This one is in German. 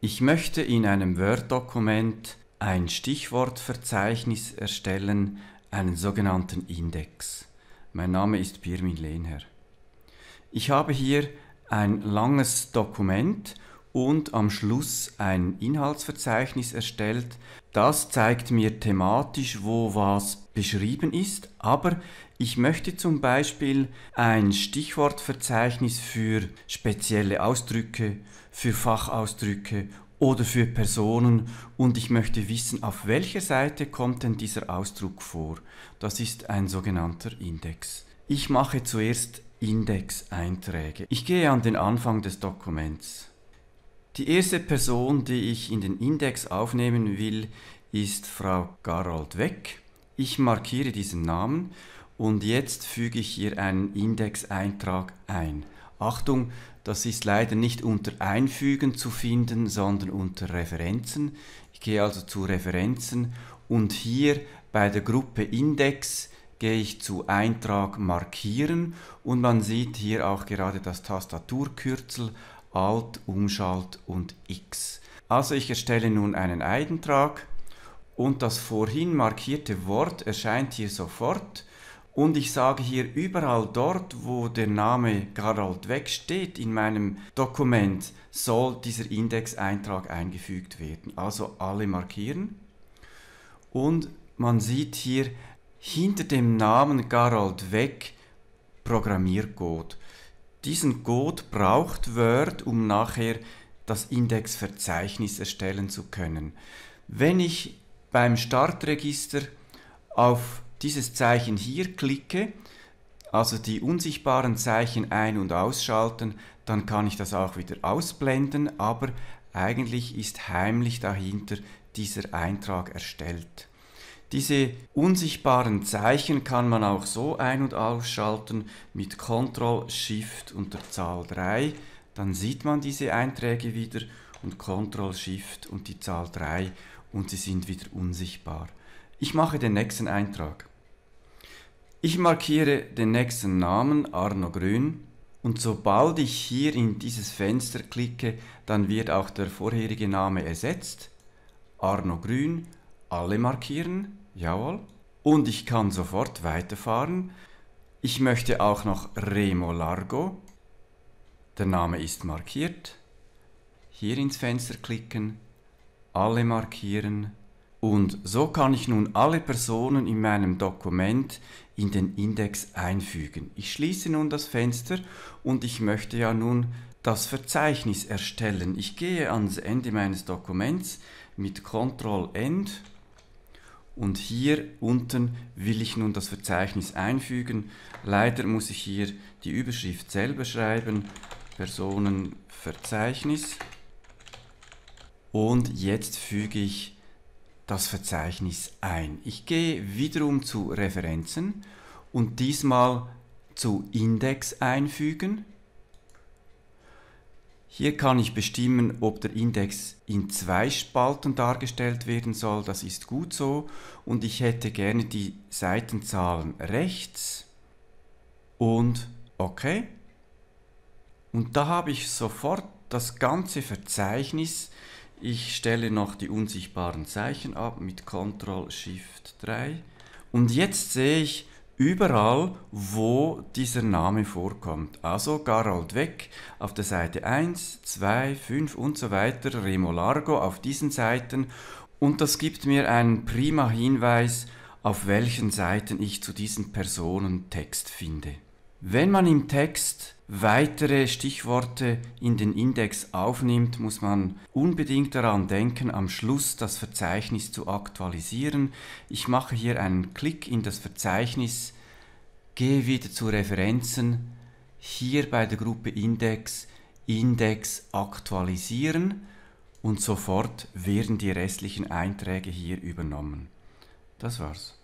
Ich möchte in einem Word-Dokument ein Stichwortverzeichnis erstellen, einen sogenannten Index. Mein Name ist Pirmin Lehner. Ich habe hier ein langes Dokument und am Schluss ein Inhaltsverzeichnis erstellt, das zeigt mir thematisch, wo was beschrieben ist, aber ich möchte zum Beispiel ein Stichwortverzeichnis für spezielle Ausdrücke, für Fachausdrücke oder für Personen und ich möchte wissen, auf welcher Seite kommt denn dieser Ausdruck vor. Das ist ein sogenannter Index. Ich mache zuerst Index-Einträge. Ich gehe an den Anfang des Dokuments. Die erste Person, die ich in den Index aufnehmen will, ist Frau Garold Weck. Ich markiere diesen Namen und jetzt füge ich hier einen Indexeintrag ein. Achtung, das ist leider nicht unter Einfügen zu finden, sondern unter Referenzen. Ich gehe also zu Referenzen und hier bei der Gruppe Index gehe ich zu Eintrag markieren und man sieht hier auch gerade das Tastaturkürzel Alt, Umschalt und X. Also ich erstelle nun einen Eintrag und das vorhin markierte Wort erscheint hier sofort und ich sage hier überall dort, wo der Name Gerald Weg steht in meinem Dokument, soll dieser Index-Eintrag eingefügt werden. Also alle markieren. Und man sieht hier hinter dem Namen Gerald Weg Programmiercode. Diesen Code braucht Word, um nachher das Indexverzeichnis erstellen zu können. Wenn ich beim Startregister auf dieses Zeichen hier klicke, also die unsichtbaren Zeichen ein- und ausschalten, dann kann ich das auch wieder ausblenden, aber eigentlich ist heimlich dahinter dieser Eintrag erstellt. Diese unsichtbaren Zeichen kann man auch so ein- und ausschalten mit Ctrl Shift und der Zahl 3. Dann sieht man diese Einträge wieder und Ctrl Shift und die Zahl 3 und sie sind wieder unsichtbar. Ich mache den nächsten Eintrag. Ich markiere den nächsten Namen Arno Grün und sobald ich hier in dieses Fenster klicke, dann wird auch der vorherige Name ersetzt. Arno Grün alle markieren, jawohl. Und ich kann sofort weiterfahren. Ich möchte auch noch Remo Largo. Der Name ist markiert. Hier ins Fenster klicken, alle markieren. Und so kann ich nun alle Personen in meinem Dokument in den Index einfügen. Ich schließe nun das Fenster und ich möchte ja nun das Verzeichnis erstellen. Ich gehe ans Ende meines Dokuments mit Ctrl End und hier unten will ich nun das Verzeichnis einfügen. Leider muss ich hier die Überschrift selber schreiben. Personenverzeichnis. Und jetzt füge ich das Verzeichnis ein. Ich gehe wiederum zu Referenzen und diesmal zu Index einfügen. Hier kann ich bestimmen, ob der Index in zwei Spalten dargestellt werden soll. Das ist gut so. Und ich hätte gerne die Seitenzahlen rechts und OK. Und da habe ich sofort das ganze Verzeichnis. Ich stelle noch die unsichtbaren Zeichen ab mit Ctrl Shift 3. Und jetzt sehe ich, überall, wo dieser Name vorkommt. Also Garold Weck auf der Seite 1, 2, 5 und so weiter, Remo Largo auf diesen Seiten. Und das gibt mir einen prima Hinweis, auf welchen Seiten ich zu diesen Personen Text finde. Wenn man im Text weitere Stichworte in den Index aufnimmt, muss man unbedingt daran denken, am Schluss das Verzeichnis zu aktualisieren. Ich mache hier einen Klick in das Verzeichnis, gehe wieder zu Referenzen, hier bei der Gruppe Index, Index aktualisieren und sofort werden die restlichen Einträge hier übernommen. Das war's.